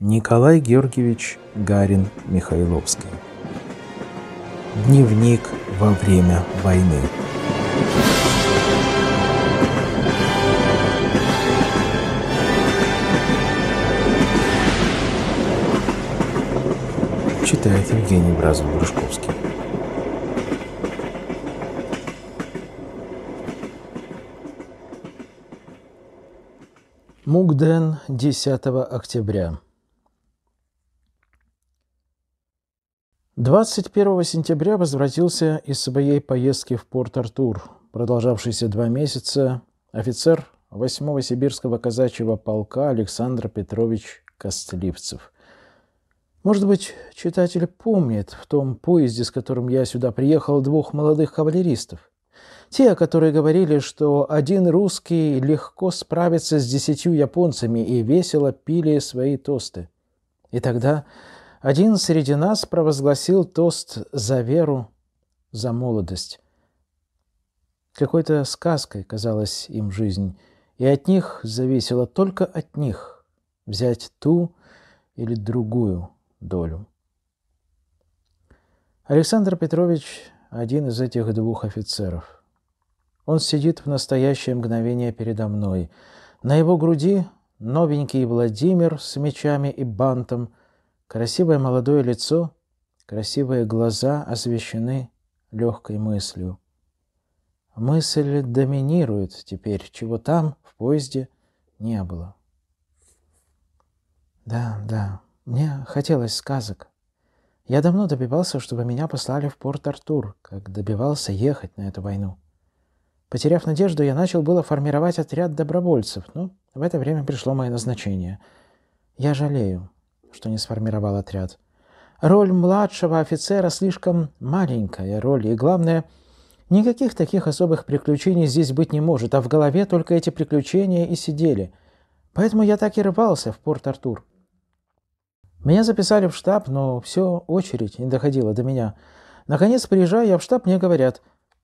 Николай Георгиевич Гарин Михайловский. Дневник во время войны. Читает Евгений Бразов-Грушковский. Мукден, 10 октября. 21 сентября возвратился из своей поездки в Порт-Артур, продолжавшийся два месяца, офицер 8-го сибирского казачьего полка Александр Петрович Костливцев. Может быть, читатель помнит в том поезде, с которым я сюда приехал, двух молодых кавалеристов. Те, которые говорили, что один русский легко справится с десятью японцами и весело пили свои тосты. И тогда один среди нас провозгласил тост за веру, за молодость. Какой-то сказкой казалась им жизнь, и от них зависело только от них взять ту или другую долю. Александр Петрович – один из этих двух офицеров. Он сидит в настоящее мгновение передо мной. На его груди новенький Владимир с мечами и бантом – Красивое молодое лицо, красивые глаза освещены легкой мыслью. Мысль доминирует теперь, чего там, в поезде, не было. Да, да, мне хотелось сказок. Я давно добивался, чтобы меня послали в Порт-Артур, как добивался ехать на эту войну. Потеряв надежду, я начал было формировать отряд добровольцев, но в это время пришло мое назначение. Я жалею, что не сформировал отряд. Роль младшего офицера слишком маленькая роль, и главное, никаких таких особых приключений здесь быть не может, а в голове только эти приключения и сидели. Поэтому я так и рвался в Порт-Артур. Меня записали в штаб, но все, очередь не доходила до меня. Наконец, приезжаю я а в штаб, мне говорят,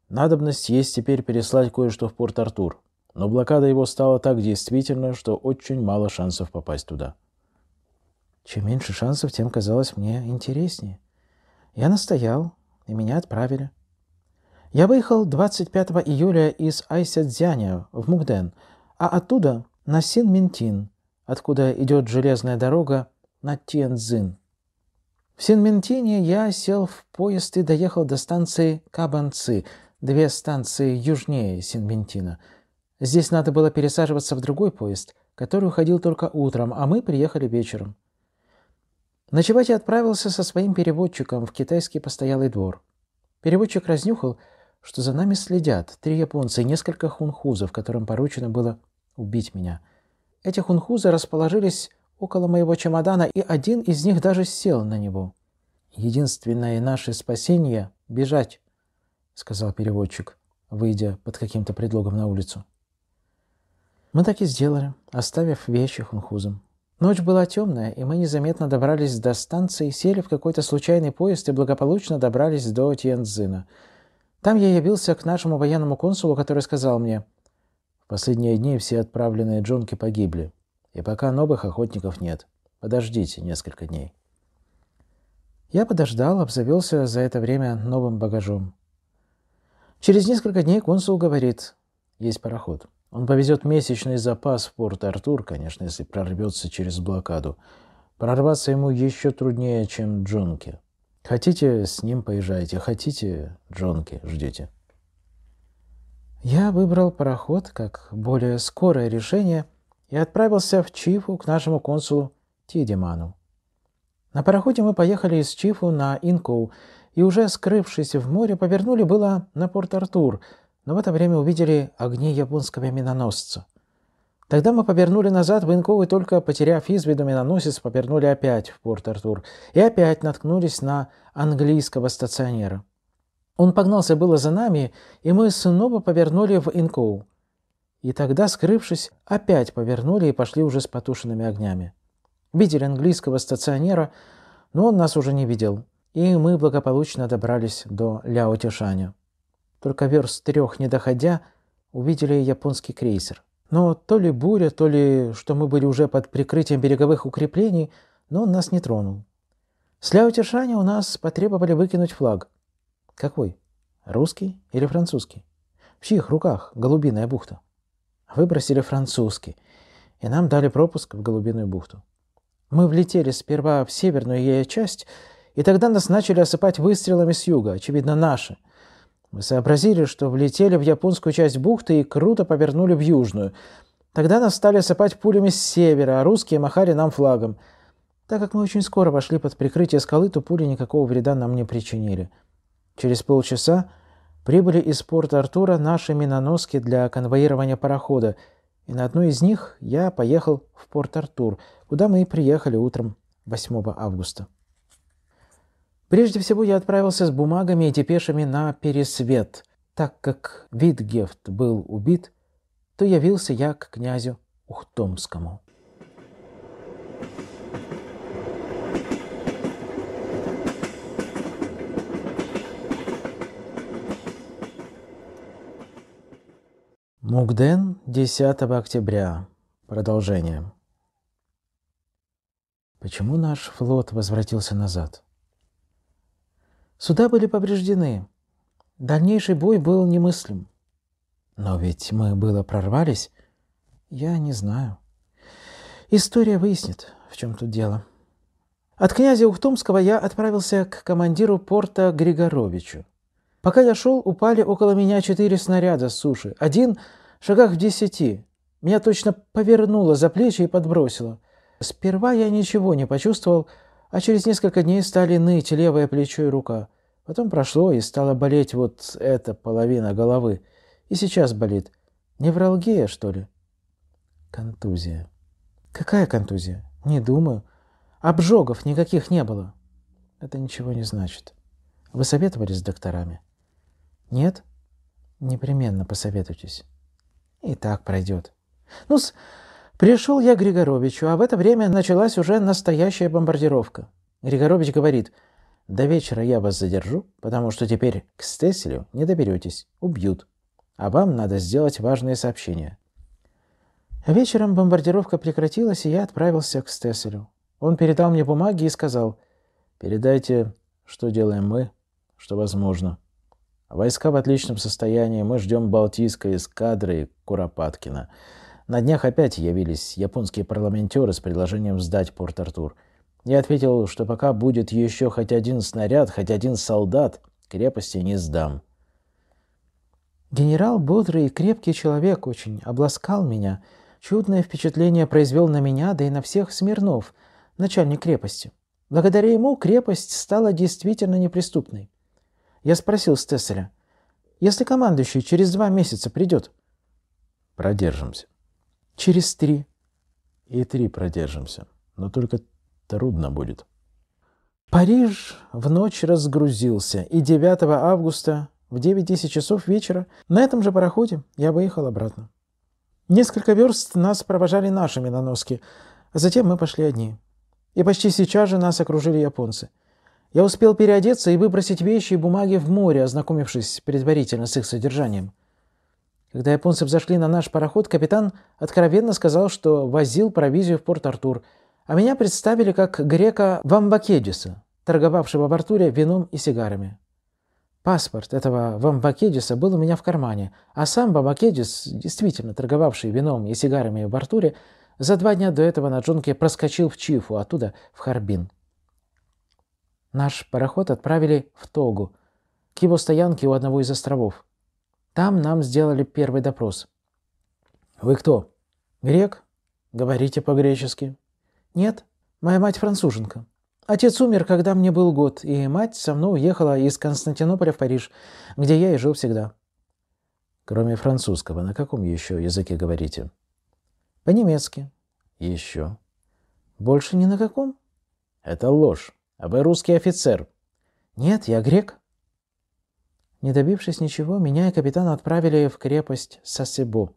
надобность есть теперь переслать кое-что в Порт-Артур. Но блокада его стала так действительна, что очень мало шансов попасть туда. Чем меньше шансов, тем казалось мне интереснее. Я настоял, и меня отправили. Я выехал 25 июля из Айсядзяня в Мугден, а оттуда на Синминтин, откуда идет железная дорога на Тензин. В Синминтине я сел в поезд и доехал до станции Кабанцы, две станции южнее Синминтина. Здесь надо было пересаживаться в другой поезд, который уходил только утром, а мы приехали вечером. Начибати отправился со своим переводчиком в китайский постоялый двор. Переводчик разнюхал, что за нами следят три японца и несколько хунхузов, которым поручено было убить меня. Эти хунхузы расположились около моего чемодана, и один из них даже сел на него. «Единственное наше спасение — бежать», — сказал переводчик, выйдя под каким-то предлогом на улицу. Мы так и сделали, оставив вещи хунхузам. Ночь была темная, и мы незаметно добрались до станции, сели в какой-то случайный поезд и благополучно добрались до Тьензина. Там я явился к нашему военному консулу, который сказал мне, «В последние дни все отправленные джонки погибли, и пока новых охотников нет. Подождите несколько дней». Я подождал, обзавелся за это время новым багажом. Через несколько дней консул говорит, «Есть пароход». Он повезет месячный запас в порт Артур, конечно, если прорвется через блокаду. Прорваться ему еще труднее, чем Джонке. Хотите, с ним поезжайте. Хотите, Джонке ждете. Я выбрал пароход как более скорое решение и отправился в Чифу к нашему консулу Тидиману. На пароходе мы поехали из Чифу на Инкоу и уже скрывшись в море, повернули было на порт Артур – но в это время увидели огни японского миноносца. Тогда мы повернули назад, Венков, и только потеряв из виду миноносец, повернули опять в Порт-Артур и опять наткнулись на английского стационера. Он погнался было за нами, и мы снова повернули в Инкоу. И тогда, скрывшись, опять повернули и пошли уже с потушенными огнями. Видели английского стационера, но он нас уже не видел, и мы благополучно добрались до Ляотишаня. Только верст трех не доходя, увидели японский крейсер. Но то ли буря, то ли что мы были уже под прикрытием береговых укреплений, но он нас не тронул. С Ляутишани у нас потребовали выкинуть флаг. Какой? Русский или французский? В чьих руках голубиная бухта? Выбросили французский, и нам дали пропуск в голубиную бухту. Мы влетели сперва в северную ее часть, и тогда нас начали осыпать выстрелами с юга, очевидно, наши — мы сообразили, что влетели в японскую часть бухты и круто повернули в южную. Тогда нас стали сыпать пулями с севера, а русские махали нам флагом. Так как мы очень скоро вошли под прикрытие скалы, то пули никакого вреда нам не причинили. Через полчаса прибыли из порта Артура наши миноноски для конвоирования парохода, и на одной из них я поехал в порт Артур, куда мы и приехали утром 8 августа. Прежде всего я отправился с бумагами и депешами на Пересвет. Так как Витгефт был убит, то явился я к князю Ухтомскому. Мугден, 10 октября. Продолжение. Почему наш флот возвратился назад? Суда были повреждены. Дальнейший бой был немыслим. Но ведь мы было прорвались. Я не знаю. История выяснит, в чем тут дело. От князя Ухтомского я отправился к командиру порта Григоровичу. Пока я шел, упали около меня четыре снаряда с суши. Один в шагах в десяти. Меня точно повернуло за плечи и подбросило. Сперва я ничего не почувствовал, а через несколько дней стали ныть левое плечо и рука. Потом прошло и стала болеть вот эта половина головы. И сейчас болит. Невралгия, что ли? Контузия. Какая контузия? Не думаю. Обжогов никаких не было. Это ничего не значит. Вы советовались с докторами? Нет? Непременно посоветуйтесь. И так пройдет. Ну-с, Пришел я к Григоровичу, а в это время началась уже настоящая бомбардировка. Григорович говорит, до вечера я вас задержу, потому что теперь к Стеселю не доберетесь, убьют. А вам надо сделать важное сообщение". Вечером бомбардировка прекратилась, и я отправился к Стеселю. Он передал мне бумаги и сказал, передайте, что делаем мы, что возможно. Войска в отличном состоянии, мы ждем Балтийской эскадры Куропаткина. На днях опять явились японские парламентеры с предложением сдать Порт-Артур. Я ответил, что пока будет еще хоть один снаряд, хоть один солдат, крепости не сдам. Генерал бодрый и крепкий человек очень, обласкал меня. Чудное впечатление произвел на меня, да и на всех Смирнов, начальник крепости. Благодаря ему крепость стала действительно неприступной. Я спросил Стесселя, если командующий через два месяца придет? Продержимся. Через три. И три продержимся. Но только трудно будет. Париж в ночь разгрузился, и 9 августа в 9-10 часов вечера на этом же пароходе я выехал обратно. Несколько верст нас провожали наши миноноски, а затем мы пошли одни. И почти сейчас же нас окружили японцы. Я успел переодеться и выбросить вещи и бумаги в море, ознакомившись предварительно с их содержанием – когда японцы взошли на наш пароход, капитан откровенно сказал, что возил провизию в Порт-Артур, а меня представили как грека Вамбакедиса, торговавшего в Артуре вином и сигарами. Паспорт этого Вамбакедиса был у меня в кармане, а сам Вамбакедис, действительно торговавший вином и сигарами в Артуре, за два дня до этого на джонке проскочил в Чифу, оттуда в Харбин. Наш пароход отправили в Тогу, к его стоянке у одного из островов – там нам сделали первый допрос. «Вы кто?» «Грек?» «Говорите по-гречески». «Нет, моя мать француженка. Отец умер, когда мне был год, и мать со мной уехала из Константинополя в Париж, где я и жил всегда». «Кроме французского, на каком еще языке говорите?» «По-немецки». «Еще?» «Больше ни на каком». «Это ложь. А вы русский офицер». «Нет, я грек». Не добившись ничего, меня и капитана отправили в крепость Сасебу.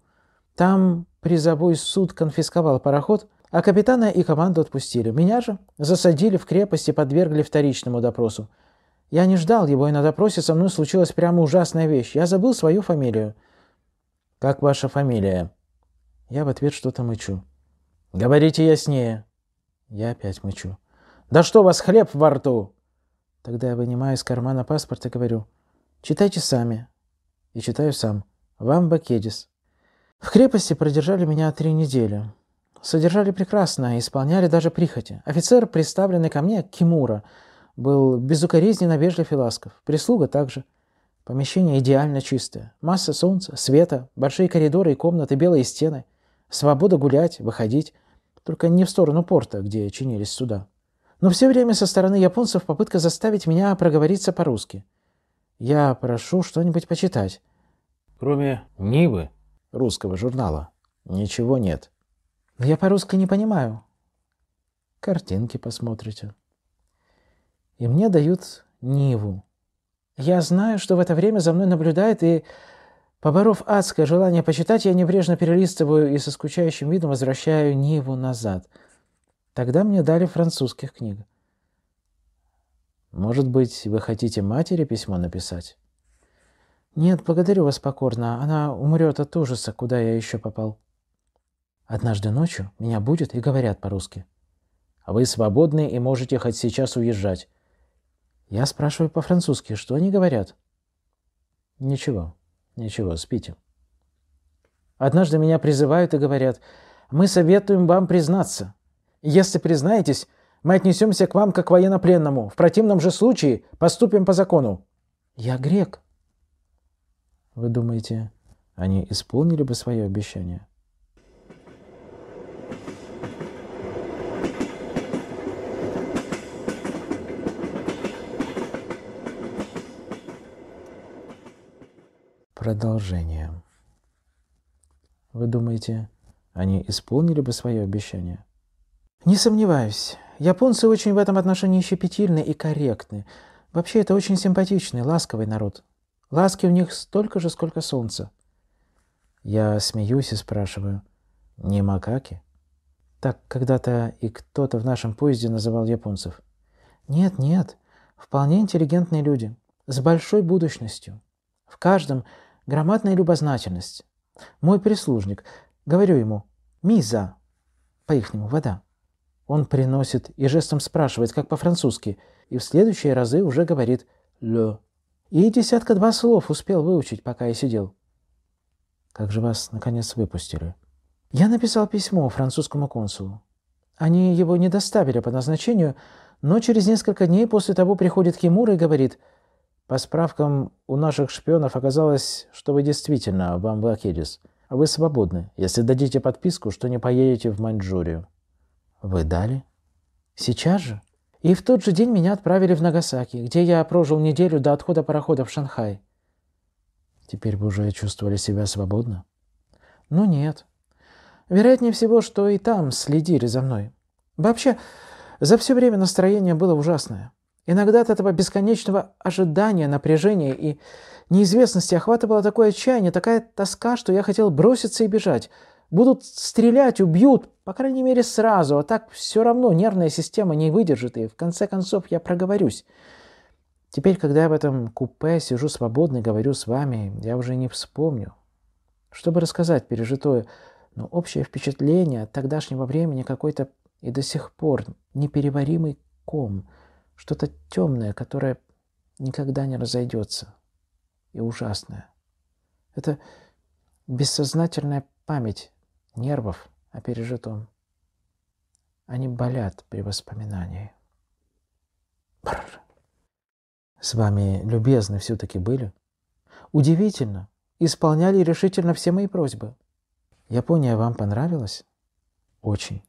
Там призовой суд конфисковал пароход, а капитана и команду отпустили. Меня же засадили в крепость и подвергли вторичному допросу. Я не ждал его, и на допросе со мной случилась прямо ужасная вещь. Я забыл свою фамилию. «Как ваша фамилия?» Я в ответ что-то мычу. «Говорите яснее». Я опять мычу. «Да что у вас хлеб во рту?» Тогда я вынимаю из кармана паспорт и говорю. Читайте сами. И читаю сам. Вам Бакедис. В крепости продержали меня три недели. Содержали прекрасно, исполняли даже прихоти. Офицер, представленный ко мне, Кимура, был безукоризненно вежлив и ласков. Прислуга также. Помещение идеально чистое. Масса солнца, света, большие коридоры и комнаты, белые стены. Свобода гулять, выходить. Только не в сторону порта, где чинились суда. Но все время со стороны японцев попытка заставить меня проговориться по-русски – я прошу что-нибудь почитать. Кроме Нивы? Русского журнала. Ничего нет. Но я по-русски не понимаю. Картинки посмотрите. И мне дают Ниву. Я знаю, что в это время за мной наблюдает, и, поборов адское желание почитать, я небрежно перелистываю и со скучающим видом возвращаю Ниву назад. Тогда мне дали французских книг. Может быть, вы хотите матери письмо написать? Нет, благодарю вас покорно. Она умрет от ужаса, куда я еще попал. Однажды ночью меня будет и говорят по-русски. А Вы свободны и можете хоть сейчас уезжать. Я спрашиваю по-французски, что они говорят? Ничего, ничего, спите. Однажды меня призывают и говорят, мы советуем вам признаться. Если признаетесь, мы отнесемся к вам как к военнопленному. В противном же случае поступим по закону. Я грек. Вы думаете, они исполнили бы свое обещание? Продолжение. Вы думаете, они исполнили бы свое обещание? Не сомневаюсь. Японцы очень в этом отношении щепетильны и корректны. Вообще, это очень симпатичный, ласковый народ. Ласки у них столько же, сколько солнца. Я смеюсь и спрашиваю, не макаки? Так когда-то и кто-то в нашем поезде называл японцев. Нет, нет, вполне интеллигентные люди, с большой будущностью. В каждом громадная любознательность. Мой прислужник, говорю ему, миза, по-ихнему вода. Он приносит и жестом спрашивает, как по-французски, и в следующие разы уже говорит «le». И десятка два слов успел выучить, пока я сидел. Как же вас, наконец, выпустили? Я написал письмо французскому консулу. Они его не доставили по назначению, но через несколько дней после того приходит Кимура и говорит, «По справкам у наших шпионов оказалось, что вы действительно вам Акедис, а вы свободны, если дадите подписку, что не поедете в Маньчжурию». Вы дали? Сейчас же. И в тот же день меня отправили в Нагасаки, где я прожил неделю до отхода парохода в Шанхай. Теперь вы уже чувствовали себя свободно? Ну нет. Вероятнее всего, что и там следили за мной. Вообще, за все время настроение было ужасное. Иногда от этого бесконечного ожидания, напряжения и неизвестности охватывало такое отчаяние, такая тоска, что я хотел броситься и бежать – Будут стрелять, убьют, по крайней мере сразу, а так все равно нервная система не выдержит, и в конце концов я проговорюсь. Теперь, когда я в этом купе сижу свободно, говорю с вами, я уже не вспомню. Чтобы рассказать пережитое, но общее впечатление от тогдашнего времени какой-то и до сих пор непереваримый ком, что-то темное, которое никогда не разойдется, и ужасное. Это бессознательная память, нервов о пережитом. Они болят при воспоминании. Бррр. С вами любезны все-таки были. Удивительно, исполняли решительно все мои просьбы. Япония вам понравилась? Очень.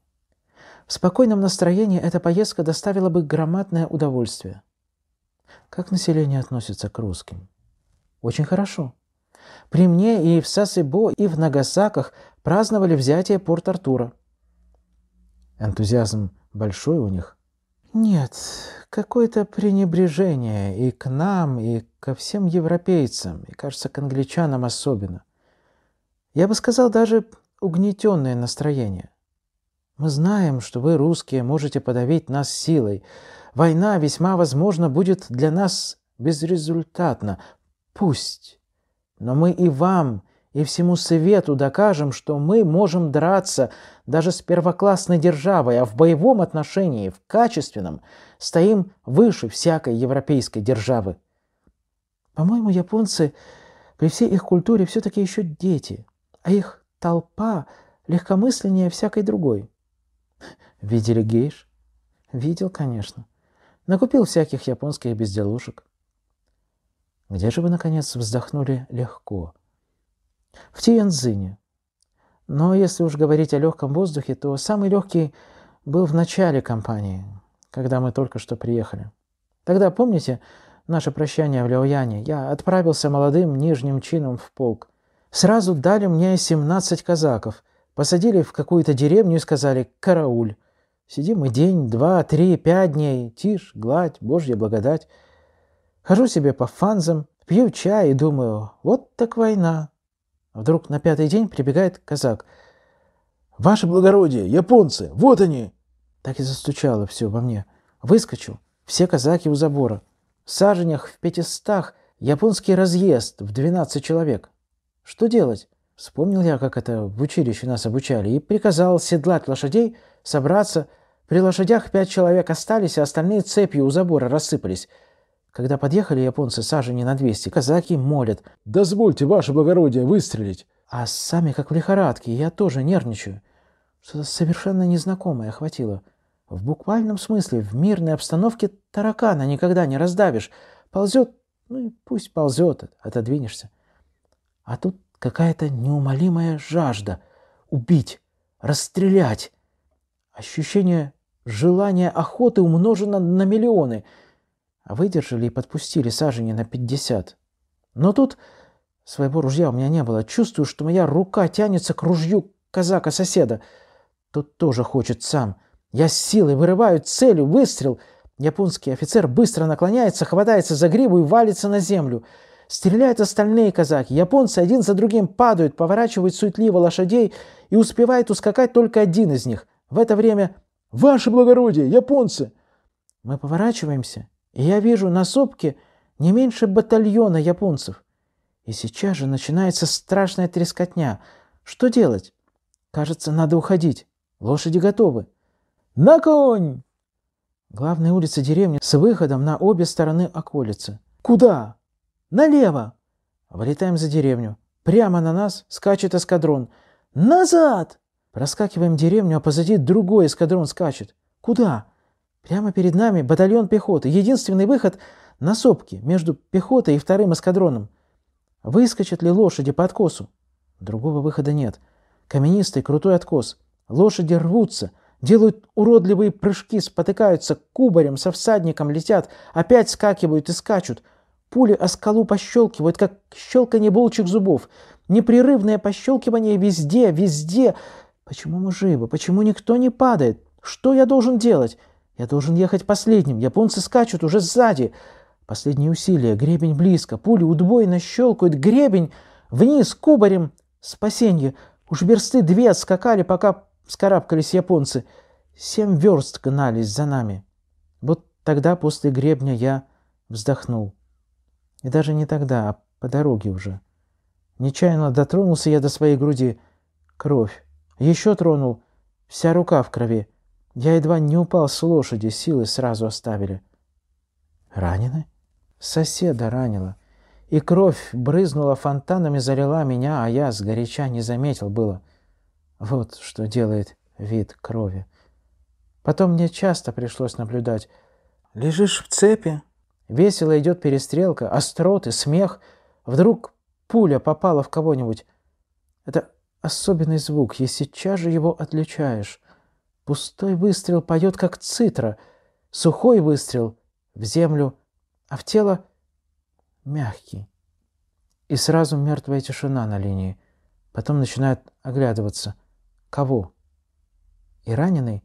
В спокойном настроении эта поездка доставила бы громадное удовольствие. Как население относится к русским? Очень хорошо. При мне и в Сасебо, и в Нагасаках праздновали взятие Порт-Артура. Энтузиазм большой у них? Нет, какое-то пренебрежение и к нам, и ко всем европейцам, и, кажется, к англичанам особенно. Я бы сказал, даже угнетенное настроение. Мы знаем, что вы, русские, можете подавить нас силой. Война весьма возможно будет для нас безрезультатна. Пусть но мы и вам, и всему свету докажем, что мы можем драться даже с первоклассной державой, а в боевом отношении, в качественном, стоим выше всякой европейской державы. По-моему, японцы при всей их культуре все-таки еще дети, а их толпа легкомысленнее всякой другой. Видели гейш? Видел, конечно. Накупил всяких японских безделушек. Где же вы, наконец, вздохнули легко? В Тиензине. Но если уж говорить о легком воздухе, то самый легкий был в начале кампании, когда мы только что приехали. Тогда, помните, наше прощание в Ляояне, я отправился молодым нижним чином в полк. Сразу дали мне 17 казаков, посадили в какую-то деревню и сказали «карауль». Сидим мы день, два, три, пять дней, тишь, гладь, божья благодать – Хожу себе по фанзам, пью чай и думаю, вот так война. А вдруг на пятый день прибегает казак. «Ваше благородие, японцы, вот они!» Так и застучало все во мне. Выскочу. все казаки у забора. В саженях в пятистах японский разъезд в двенадцать человек. Что делать? Вспомнил я, как это в училище нас обучали, и приказал седлать лошадей, собраться. При лошадях пять человек остались, а остальные цепью у забора рассыпались. Когда подъехали японцы сажени на 200, казаки молят. «Дозвольте, ваше благородие, выстрелить!» А сами как в лихорадке, я тоже нервничаю. Что-то совершенно незнакомое охватило. В буквальном смысле, в мирной обстановке таракана никогда не раздавишь. Ползет, ну и пусть ползет, отодвинешься. А тут какая-то неумолимая жажда. Убить, расстрелять. Ощущение желания охоты умножено на миллионы — выдержали и подпустили сажени на пятьдесят. Но тут своего ружья у меня не было. Чувствую, что моя рука тянется к ружью казака-соседа. Тот тоже хочет сам. Я с силой вырываю целью выстрел. Японский офицер быстро наклоняется, хватается за гриву и валится на землю. Стреляют остальные казаки. Японцы один за другим падают, поворачивают суетливо лошадей и успевает ускакать только один из них. В это время «Ваше благородие, японцы!» Мы поворачиваемся и я вижу на сопке не меньше батальона японцев. И сейчас же начинается страшная трескотня. Что делать? Кажется, надо уходить. Лошади готовы. На конь! Главная улица деревни с выходом на обе стороны околицы. Куда? Налево! Вылетаем за деревню. Прямо на нас скачет эскадрон. Назад! Проскакиваем деревню, а позади другой эскадрон скачет. Куда? Прямо перед нами батальон пехоты. Единственный выход — на сопке между пехотой и вторым эскадроном. Выскочат ли лошади по откосу? Другого выхода нет. Каменистый крутой откос. Лошади рвутся, делают уродливые прыжки, спотыкаются кубарем, со всадником летят, опять скакивают и скачут. Пули о скалу пощелкивают, как щелканье булочек зубов. Непрерывное пощелкивание везде, везде. Почему мы живы? Почему никто не падает? Что я должен делать? Я должен ехать последним. Японцы скачут уже сзади. Последние усилия. Гребень близко. Пули удвоенно щелкают. Гребень вниз, кубарем. Спасенье. Уж версты две отскакали, пока скарабкались японцы. Семь верст гнались за нами. Вот тогда после гребня я вздохнул. И даже не тогда, а по дороге уже. Нечаянно дотронулся я до своей груди. Кровь. Еще тронул. Вся рука в крови. Я едва не упал с лошади, силы сразу оставили. Ранены? Соседа ранила И кровь брызнула фонтанами, залила меня, а я сгоряча не заметил было. Вот что делает вид крови. Потом мне часто пришлось наблюдать. Лежишь в цепи, весело идет перестрелка, остроты, смех. Вдруг пуля попала в кого-нибудь. Это особенный звук, и сейчас же его отличаешь. Пустой выстрел поет, как цитра, сухой выстрел в землю, а в тело мягкий. И сразу мертвая тишина на линии. Потом начинают оглядываться. Кого? И раненый,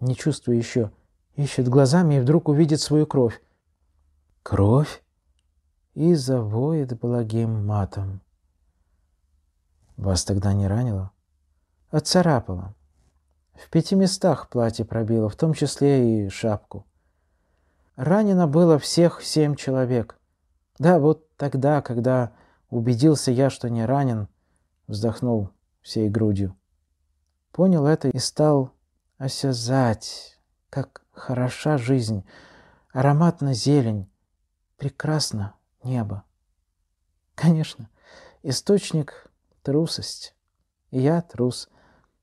не чувствуя еще, ищет глазами и вдруг увидит свою кровь. Кровь? И завоет благим матом. Вас тогда не ранило? Отцарапало. В пяти местах платье пробило, в том числе и шапку. Ранено было всех семь человек. Да, вот тогда, когда убедился я, что не ранен, вздохнул всей грудью. Понял это и стал осязать, как хороша жизнь, ароматна зелень, прекрасно небо. Конечно, источник — трусость. И я трус,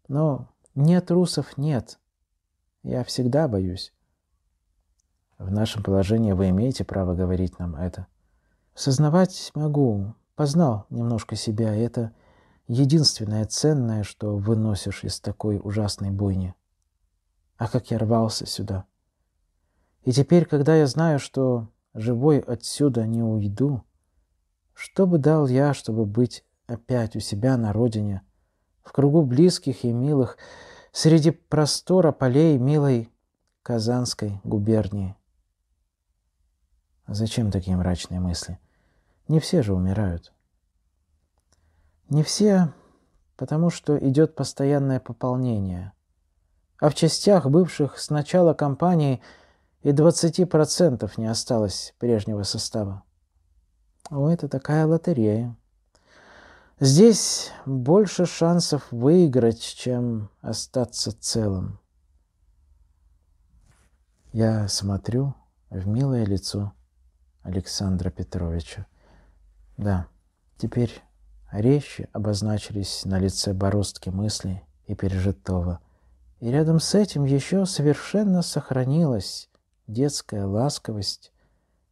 но нет, русов нет. Я всегда боюсь. В нашем положении вы имеете право говорить нам это. Сознавать могу. Познал немножко себя, это единственное ценное, что выносишь из такой ужасной буйни. А как я рвался сюда. И теперь, когда я знаю, что живой отсюда не уйду, что бы дал я, чтобы быть опять у себя на родине – в кругу близких и милых, среди простора полей милой Казанской губернии. Зачем такие мрачные мысли? Не все же умирают. Не все, потому что идет постоянное пополнение. А в частях бывших с начала кампании и 20% не осталось прежнего состава. О, это такая лотерея. Здесь больше шансов выиграть, чем остаться целым. Я смотрю в милое лицо Александра Петровича. Да, теперь речи обозначились на лице бороздки мысли и пережитого. И рядом с этим еще совершенно сохранилась детская ласковость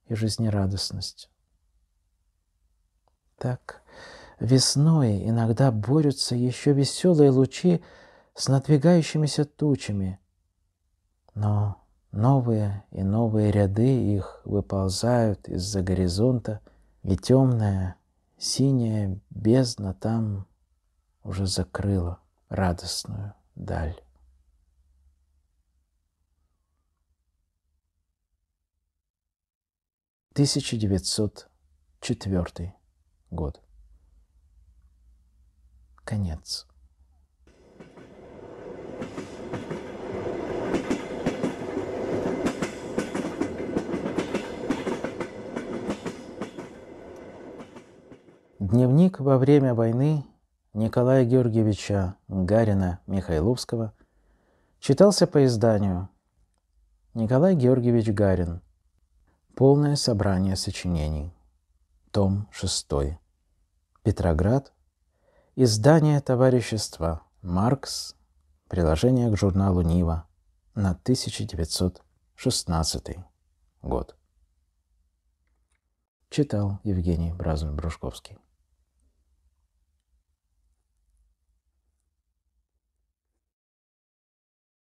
и жизнерадостность. Так Весной иногда борются еще веселые лучи с надвигающимися тучами, но новые и новые ряды их выползают из-за горизонта, и темная, синяя бездна там уже закрыла радостную даль. Тысяча девятьсот четвертый год конец. Дневник во время войны Николая Георгиевича Гарина Михайловского читался по изданию Николай Георгиевич Гарин. Полное собрание сочинений. Том 6. Петроград, Издание товарищества Маркс. Приложение к журналу Нива на 1916 год. Читал Евгений Бразун-Брушковский.